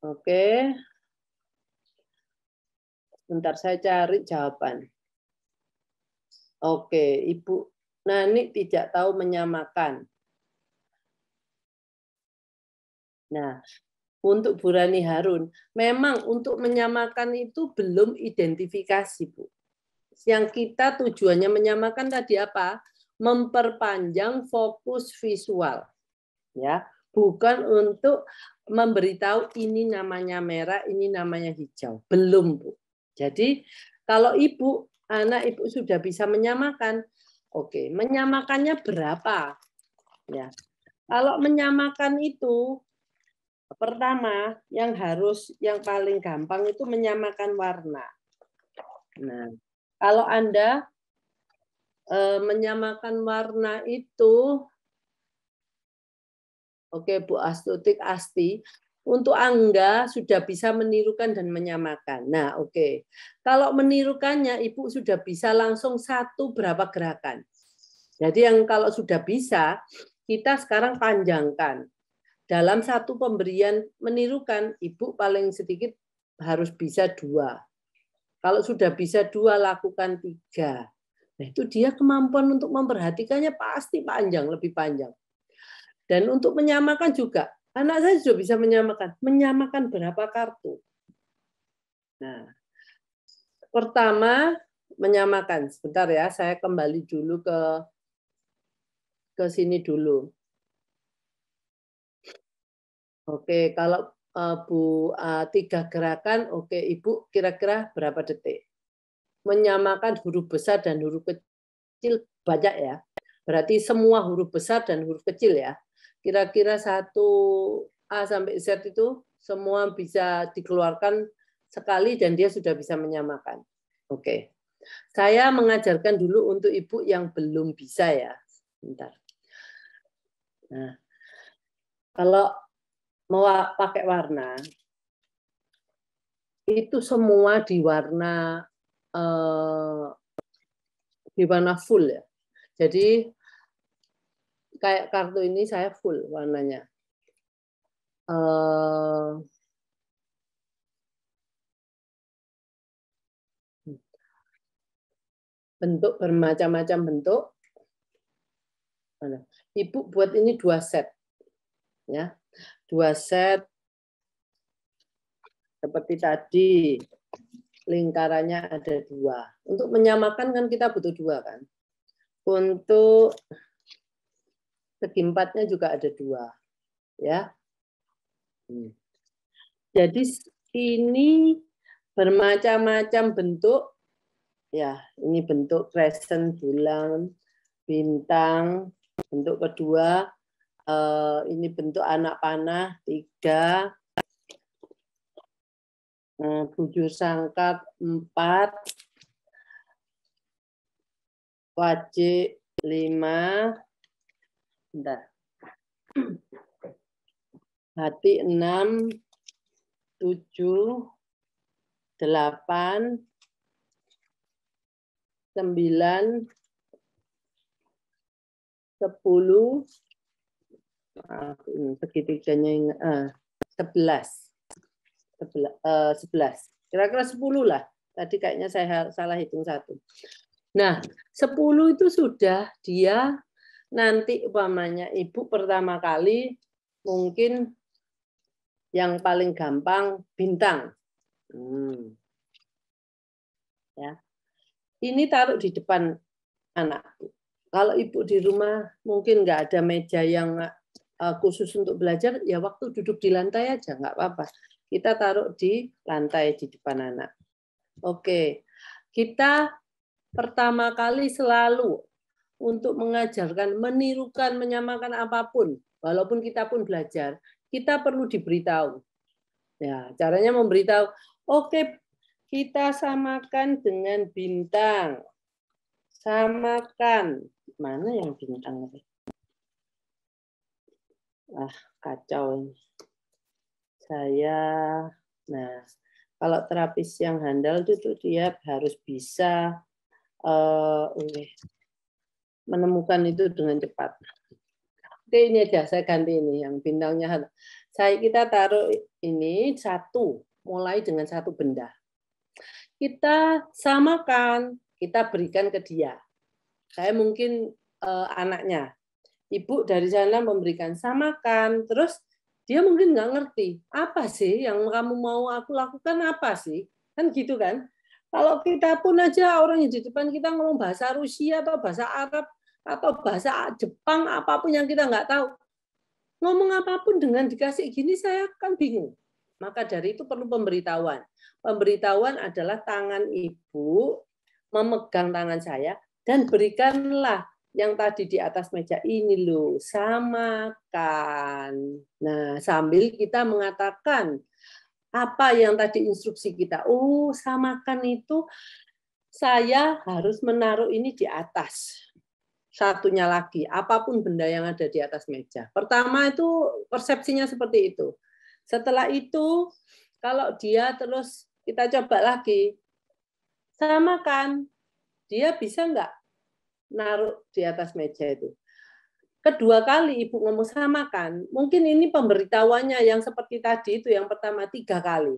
Oke. Bentar saya cari jawaban. Oke, Ibu Nani tidak tahu menyamakan. Nah, untuk Burani Harun, memang untuk menyamakan itu belum identifikasi, Bu. Yang kita tujuannya menyamakan tadi apa? Memperpanjang fokus visual. Ya, bukan untuk memberitahu ini namanya merah, ini namanya hijau. Belum, Bu. Jadi kalau ibu, anak ibu sudah bisa menyamakan. Oke, menyamakannya berapa? Ya. Kalau menyamakan itu pertama yang harus yang paling gampang itu menyamakan warna. Nah, kalau Anda eh, menyamakan warna itu Oke, Bu Astutik Asti, untuk Angga sudah bisa menirukan dan menyamakan. Nah, oke. Kalau menirukannya Ibu sudah bisa langsung satu berapa gerakan. Jadi yang kalau sudah bisa, kita sekarang panjangkan. Dalam satu pemberian menirukan, Ibu paling sedikit harus bisa dua. Kalau sudah bisa dua, lakukan tiga. Nah itu dia kemampuan untuk memperhatikannya pasti panjang, lebih panjang. Dan untuk menyamakan juga, anak saya juga bisa menyamakan. Menyamakan berapa kartu? Nah, pertama menyamakan. Sebentar ya, saya kembali dulu ke ke sini dulu. Oke, kalau uh, Bu uh, tiga gerakan, oke Ibu kira-kira berapa detik? Menyamakan huruf besar dan huruf kecil banyak ya. Berarti semua huruf besar dan huruf kecil ya kira-kira satu A sampai Z itu semua bisa dikeluarkan sekali dan dia sudah bisa menyamakan. Oke. Saya mengajarkan dulu untuk ibu yang belum bisa ya. Bentar. Nah, kalau mau pakai warna, itu semua di warna eh, di warna full ya. Jadi kayak kartu ini saya full warnanya. Uh, bentuk bermacam-macam bentuk. Ibu buat ini dua set, ya, dua set seperti tadi lingkarannya ada dua. Untuk menyamakan kan kita butuh dua kan. Untuk empatnya juga ada dua. Ya. Jadi ini bermacam-macam bentuk. Ya, ini bentuk crescent bulan, bintang, bentuk kedua. Eh, ini bentuk anak panah, tiga. Eh, bujur sangkat, empat. Wajib, lima. Bentar. Hati 6, 7, 8, 9, 10, maaf, segitiganya uh, 11. 11. Kira-kira 10 lah. Tadi kayaknya saya salah hitung satu. Nah, 10 itu sudah dia nanti umpamanya ibu pertama kali mungkin yang paling gampang bintang. Hmm. Ya. Ini taruh di depan anakku Kalau ibu di rumah mungkin nggak ada meja yang eh, khusus untuk belajar, ya waktu duduk di lantai aja nggak apa-apa. Kita taruh di lantai di depan anak. Oke, kita pertama kali selalu untuk mengajarkan, menirukan, menyamakan apapun, walaupun kita pun belajar, kita perlu diberitahu. Ya, caranya memberitahu, oke, okay, kita samakan dengan bintang. Samakan. Mana yang bintang? Ah, kacau ini. Saya, nah, kalau terapis yang handal itu, itu dia harus bisa, uh, menemukan itu dengan cepat. Oke, ini aja saya ganti ini yang bintangnya. Saya kita taruh ini satu, mulai dengan satu benda. Kita samakan, kita berikan ke dia. Saya mungkin eh, anaknya. Ibu dari sana memberikan samakan, terus dia mungkin nggak ngerti apa sih yang kamu mau aku lakukan apa sih kan gitu kan kalau kita pun aja orang yang di depan kita ngomong bahasa Rusia atau bahasa Arab atau bahasa Jepang apapun yang kita nggak tahu. Ngomong apapun dengan dikasih gini saya kan bingung. Maka dari itu perlu pemberitahuan. Pemberitahuan adalah tangan ibu memegang tangan saya dan berikanlah yang tadi di atas meja ini loh, samakan. Nah, sambil kita mengatakan apa yang tadi instruksi kita? Oh, samakan itu saya harus menaruh ini di atas. Satunya lagi, apapun benda yang ada di atas meja. Pertama itu persepsinya seperti itu. Setelah itu, kalau dia terus kita coba lagi, samakan. Dia bisa nggak naruh di atas meja itu? kedua kali ibu ngomong sama kan mungkin ini pemberitahuannya yang seperti tadi itu yang pertama tiga kali.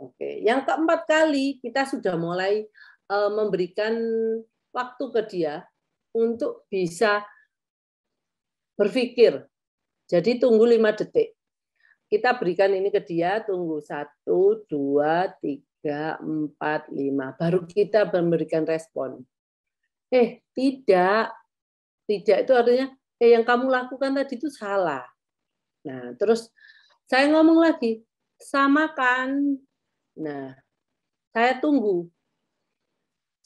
Oke, yang keempat kali kita sudah mulai eh, memberikan waktu ke dia untuk bisa berpikir. Jadi tunggu lima detik. Kita berikan ini ke dia, tunggu satu, dua, tiga, empat, lima. Baru kita memberikan respon. Eh, tidak. Tidak itu artinya eh, yang kamu lakukan tadi itu salah. Nah, terus saya ngomong lagi, samakan. Nah, saya tunggu.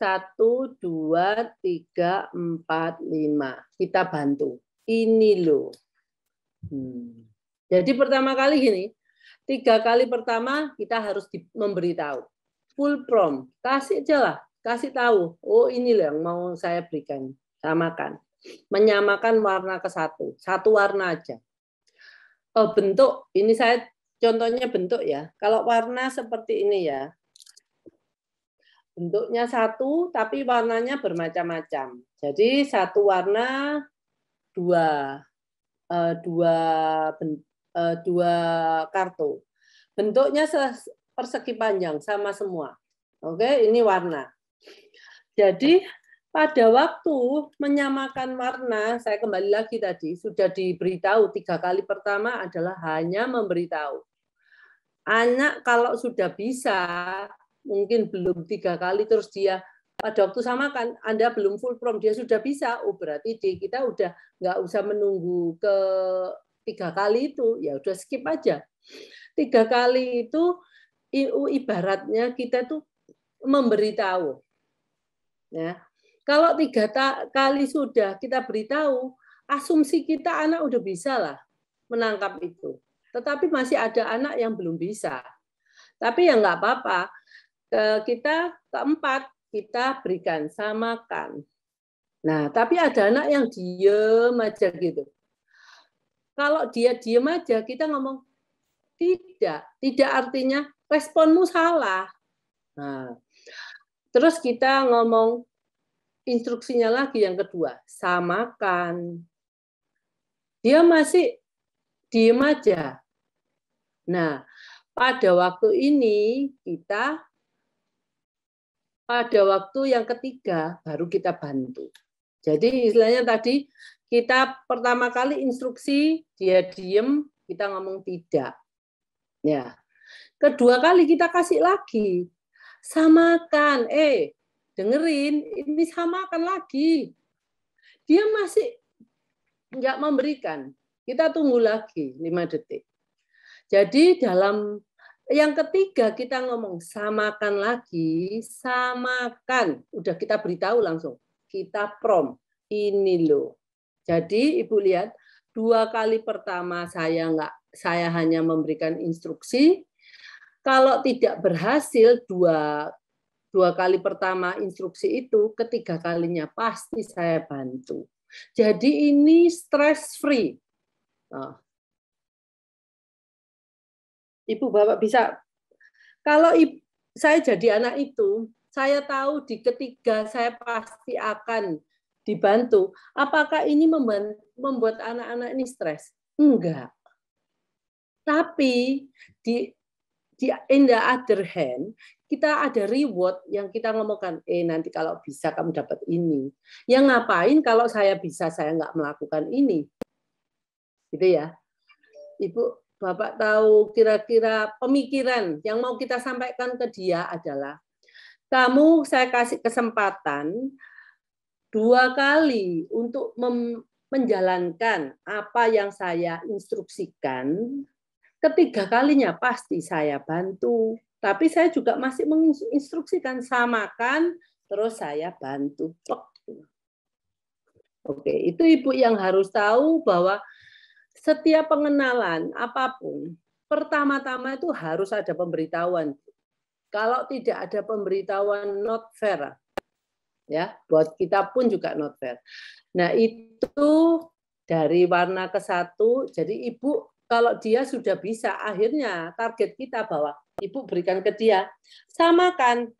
Satu, dua, tiga, empat, lima. Kita bantu. Ini loh. Hmm. Jadi pertama kali gini, tiga kali pertama kita harus memberitahu. Full prom, kasih aja lah, kasih tahu. Oh ini loh yang mau saya berikan, samakan menyamakan warna ke satu, satu warna aja. Oh, bentuk ini saya contohnya bentuk ya. Kalau warna seperti ini ya. Bentuknya satu tapi warnanya bermacam-macam. Jadi satu warna dua eh, dua eh, dua kartu. Bentuknya persegi panjang sama semua. Oke, ini warna. Jadi pada waktu menyamakan warna, saya kembali lagi tadi, sudah diberitahu tiga kali pertama adalah hanya memberitahu. Anak kalau sudah bisa, mungkin belum tiga kali, terus dia pada waktu sama kan, Anda belum full prom, dia sudah bisa, oh berarti di kita udah nggak usah menunggu ke tiga kali itu, ya udah skip aja. Tiga kali itu ibaratnya kita tuh memberitahu. Ya, kalau tiga kali sudah kita beritahu, asumsi kita anak udah bisa lah menangkap itu. Tetapi masih ada anak yang belum bisa. Tapi ya nggak apa-apa. Kita keempat, kita berikan samakan. Nah, tapi ada anak yang diem aja gitu. Kalau dia diem aja, kita ngomong, tidak. Tidak artinya responmu salah. Nah, terus kita ngomong, instruksinya lagi yang kedua, samakan. Dia masih diem aja. Nah, pada waktu ini kita pada waktu yang ketiga baru kita bantu. Jadi istilahnya tadi kita pertama kali instruksi dia diem, kita ngomong tidak. Ya. Kedua kali kita kasih lagi. Samakan, eh dengerin, ini samakan lagi. Dia masih nggak memberikan. Kita tunggu lagi lima detik. Jadi dalam yang ketiga kita ngomong samakan lagi, samakan. Udah kita beritahu langsung. Kita prom. Ini loh. Jadi Ibu lihat, dua kali pertama saya nggak saya hanya memberikan instruksi. Kalau tidak berhasil dua dua kali pertama instruksi itu, ketiga kalinya pasti saya bantu. Jadi ini stress free. Nah. Ibu bapak bisa kalau saya jadi anak itu, saya tahu di ketiga saya pasti akan dibantu. Apakah ini membuat anak-anak ini stres? Enggak. Tapi di di in the other hand, kita ada reward yang kita ngomongkan, eh nanti kalau bisa kamu dapat ini. Yang ngapain kalau saya bisa saya nggak melakukan ini? Gitu ya. Ibu, Bapak tahu kira-kira pemikiran yang mau kita sampaikan ke dia adalah kamu saya kasih kesempatan dua kali untuk menjalankan apa yang saya instruksikan. Ketiga kalinya pasti saya bantu tapi saya juga masih menginstruksikan samakan, terus saya bantu. Oke, itu ibu yang harus tahu bahwa setiap pengenalan apapun, pertama-tama itu harus ada pemberitahuan. Kalau tidak ada pemberitahuan not fair, ya buat kita pun juga not fair. Nah itu dari warna ke satu, jadi ibu kalau dia sudah bisa akhirnya target kita bahwa ibu berikan ke dia, samakan.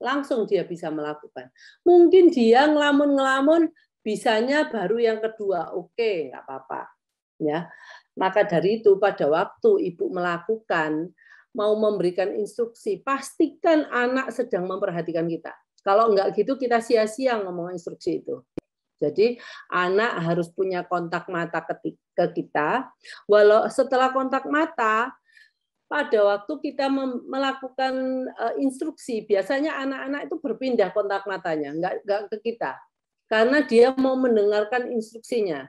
Langsung dia bisa melakukan. Mungkin dia ngelamun-ngelamun, bisanya baru yang kedua. Oke, nggak apa-apa. Ya, maka dari itu pada waktu ibu melakukan mau memberikan instruksi, pastikan anak sedang memperhatikan kita. Kalau enggak gitu kita sia-sia ngomong instruksi itu. Jadi anak harus punya kontak mata ke kita. Walau setelah kontak mata, pada waktu kita melakukan eh, instruksi, biasanya anak-anak itu berpindah kontak matanya, nggak, enggak ke kita. Karena dia mau mendengarkan instruksinya.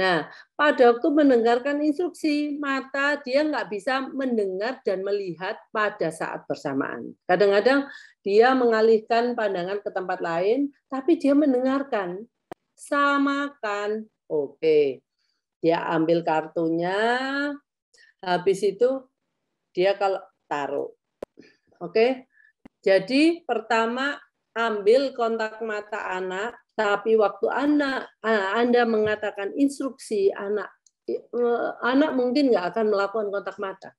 Nah, pada waktu mendengarkan instruksi, mata dia nggak bisa mendengar dan melihat pada saat bersamaan. Kadang-kadang dia mengalihkan pandangan ke tempat lain, tapi dia mendengarkan. Samakan. Oke. Dia ambil kartunya, habis itu dia kalau taruh. Oke. Jadi pertama ambil kontak mata anak, tapi waktu anak Anda mengatakan instruksi anak e, anak mungkin nggak akan melakukan kontak mata.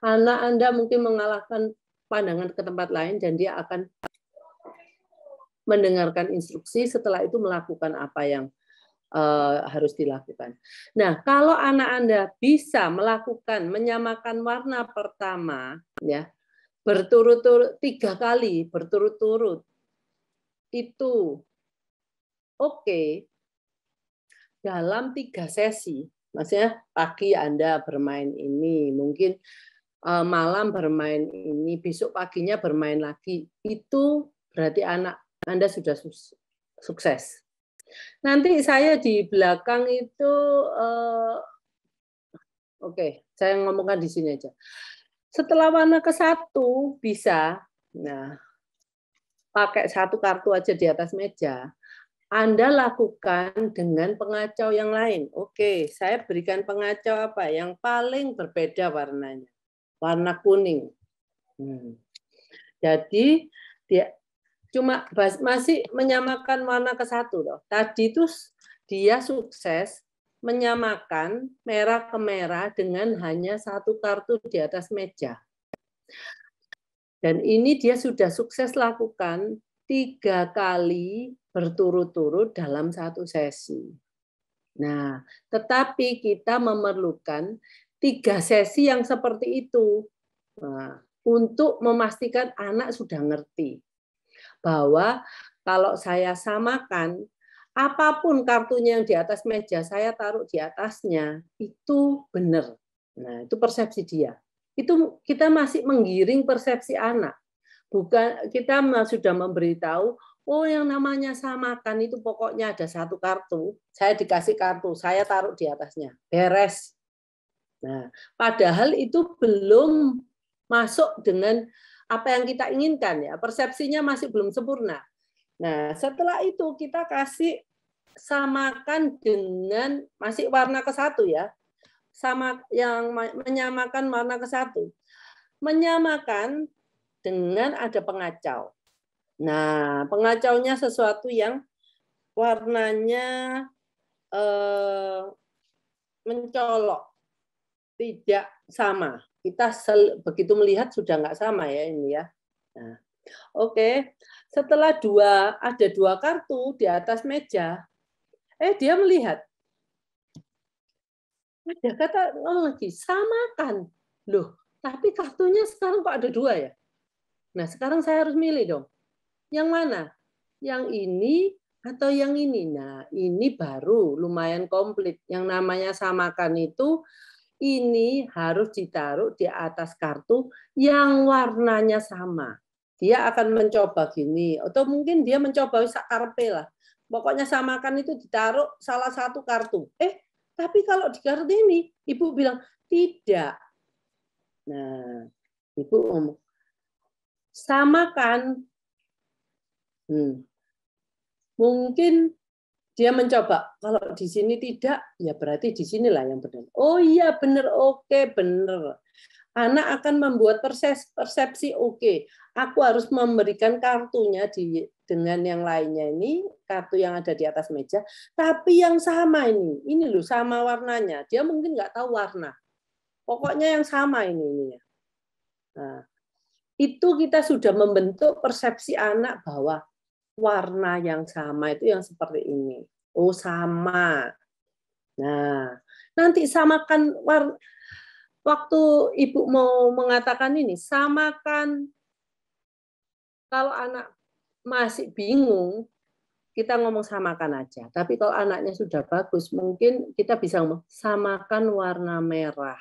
Anak Anda mungkin mengalahkan pandangan ke tempat lain dan dia akan mendengarkan instruksi setelah itu melakukan apa yang Eh, harus dilakukan. Nah, kalau anak Anda bisa melakukan menyamakan warna pertama, ya berturut-turut tiga kali berturut-turut itu oke okay. dalam tiga sesi, maksudnya pagi Anda bermain ini, mungkin eh, malam bermain ini, besok paginya bermain lagi, itu berarti anak Anda sudah sukses Nanti saya di belakang itu uh, oke, okay, saya ngomongkan di sini aja. Setelah warna ke satu bisa, nah pakai satu kartu aja di atas meja. Anda lakukan dengan pengacau yang lain. Oke, saya berikan pengacau apa yang paling berbeda warnanya. Warna kuning. Hmm. Jadi dia cuma masih menyamakan warna ke satu loh. Tadi itu dia sukses menyamakan merah ke merah dengan hanya satu kartu di atas meja. Dan ini dia sudah sukses lakukan tiga kali berturut-turut dalam satu sesi. Nah, tetapi kita memerlukan tiga sesi yang seperti itu nah, untuk memastikan anak sudah ngerti bahwa kalau saya samakan apapun kartunya yang di atas meja saya taruh di atasnya itu benar. Nah, itu persepsi dia. Itu kita masih menggiring persepsi anak. Bukan kita sudah memberitahu Oh, yang namanya samakan itu pokoknya ada satu kartu, saya dikasih kartu, saya taruh di atasnya. Beres. Nah, padahal itu belum masuk dengan apa yang kita inginkan ya. Persepsinya masih belum sempurna. Nah, setelah itu kita kasih samakan dengan masih warna ke satu ya. Sama yang menyamakan warna ke satu. Menyamakan dengan ada pengacau. Nah, pengacaunya sesuatu yang warnanya eh, mencolok tidak sama. Kita sel, begitu melihat sudah nggak sama ya ini ya. Nah, Oke, okay. setelah dua ada dua kartu di atas meja, eh dia melihat ada kata oh, lagi samakan loh, tapi kartunya sekarang kok ada dua ya. Nah sekarang saya harus milih dong, yang mana? Yang ini atau yang ini. Nah, ini baru lumayan komplit. Yang namanya samakan itu ini harus ditaruh di atas kartu yang warnanya sama. Dia akan mencoba gini, atau mungkin dia mencoba sakarpe lah. Pokoknya samakan itu ditaruh salah satu kartu. Eh, tapi kalau di kartu ini, ibu bilang tidak. Nah, ibu ngomong samakan. Hmm. Mungkin dia mencoba kalau di sini tidak ya berarti di sinilah yang benar oh iya benar oke okay, benar anak akan membuat persepsi oke okay. aku harus memberikan kartunya di dengan yang lainnya ini kartu yang ada di atas meja tapi yang sama ini ini loh sama warnanya dia mungkin nggak tahu warna pokoknya yang sama ini ya nah, itu kita sudah membentuk persepsi anak bahwa warna yang sama itu yang seperti ini. Oh, sama. Nah, nanti samakan warna waktu ibu mau mengatakan ini samakan kalau anak masih bingung kita ngomong samakan aja. Tapi kalau anaknya sudah bagus, mungkin kita bisa ngomong samakan warna merah.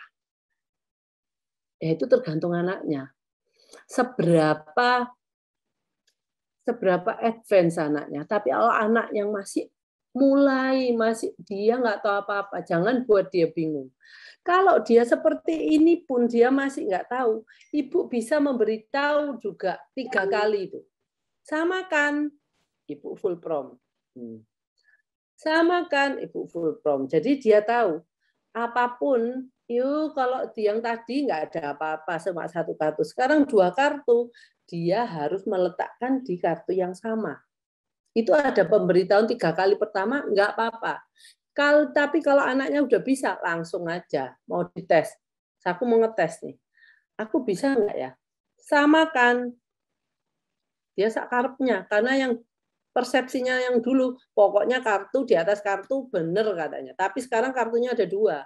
Ya, itu tergantung anaknya. Seberapa seberapa advance anaknya. Tapi kalau anak yang masih mulai masih dia nggak tahu apa-apa, jangan buat dia bingung. Kalau dia seperti ini pun dia masih nggak tahu, ibu bisa memberitahu juga tiga kali itu. Sama kan, ibu full prom. Hmm. Sama kan, ibu full prom. Jadi dia tahu apapun Yuk, kalau yang tadi nggak ada apa-apa, cuma satu kartu. Sekarang dua kartu dia harus meletakkan di kartu yang sama. Itu ada pemberitahuan tiga kali pertama, enggak apa-apa. Kalau, tapi kalau anaknya udah bisa, langsung aja mau dites. Aku mau ngetes nih. Aku bisa enggak ya? Sama kan, Dia sakarpnya. Karena yang persepsinya yang dulu, pokoknya kartu di atas kartu bener katanya. Tapi sekarang kartunya ada dua.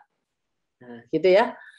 Nah, gitu ya.